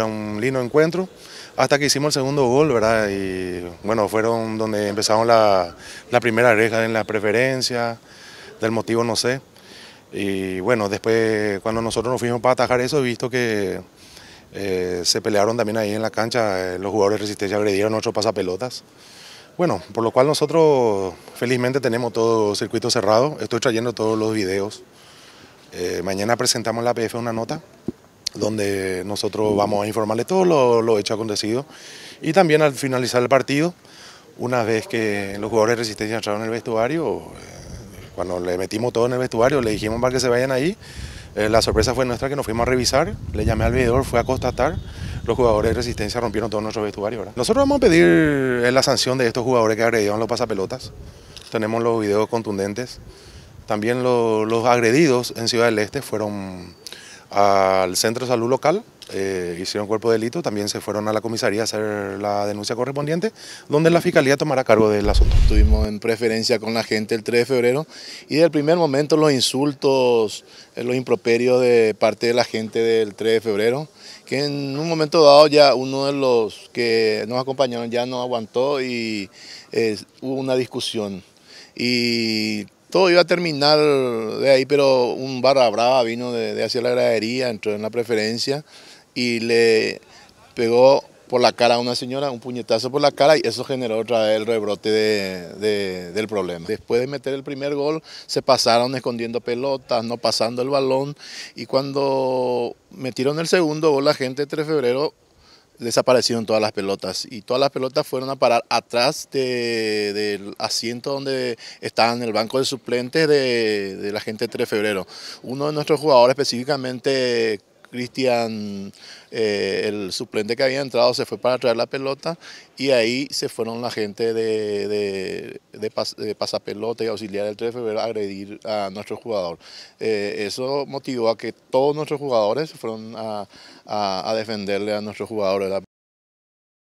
era un lindo encuentro, hasta que hicimos el segundo gol, ¿verdad? Y bueno, fueron donde empezaron la, la primera reja en la preferencia, del motivo no sé. Y bueno, después cuando nosotros nos fuimos para atajar eso, he visto que eh, se pelearon también ahí en la cancha, eh, los jugadores de resistencia agredieron a nuestros pasapelotas. Bueno, por lo cual nosotros felizmente tenemos todo circuito cerrado, estoy trayendo todos los videos. Eh, mañana presentamos la PF una nota donde nosotros vamos a informarle todo lo, hecho acontecido. Y también al finalizar el partido, una vez que los jugadores de Resistencia entraron en el vestuario, eh, cuando le metimos todo en el vestuario, le dijimos para que se vayan ahí, eh, la sorpresa fue nuestra que nos fuimos a revisar, le llamé al veedor, fue a constatar, los jugadores de Resistencia rompieron todo nuestro vestuario. Nosotros vamos a pedir eh, la sanción de estos jugadores que agredieron los pasapelotas, tenemos los videos contundentes, también los agredidos en Ciudad del Este fueron al centro de salud local, eh, hicieron cuerpo de delito, también se fueron a la comisaría a hacer la denuncia correspondiente, donde la fiscalía tomará cargo del asunto. Estuvimos en preferencia con la gente el 3 de febrero y desde el primer momento los insultos, eh, los improperios de parte de la gente del 3 de febrero, que en un momento dado ya uno de los que nos acompañaron ya no aguantó y eh, hubo una discusión. Y todo iba a terminar de ahí, pero un barra brava vino de, hacia la gradería, entró en la preferencia y le pegó por la cara a una señora, un puñetazo por la cara y eso generó otra vez el rebrote del problema. Después de meter el primer gol, se pasaron escondiendo pelotas, no pasando el balón y cuando metieron el segundo gol, la gente 3 de febrero desaparecieron todas las pelotas y todas las pelotas fueron a parar atrás de, del asiento donde estaban el banco de suplentes de, la gente 3 de febrero. Uno de nuestros jugadores específicamente Cristian, eh, el suplente que había entrado, se fue para traer la pelota y ahí se fueron la gente de, de, pasapelota y auxiliar del 3 de febrero a agredir a nuestro jugador. Eh, eso motivó a que todos nuestros jugadores fueron a, defenderle a nuestro jugador.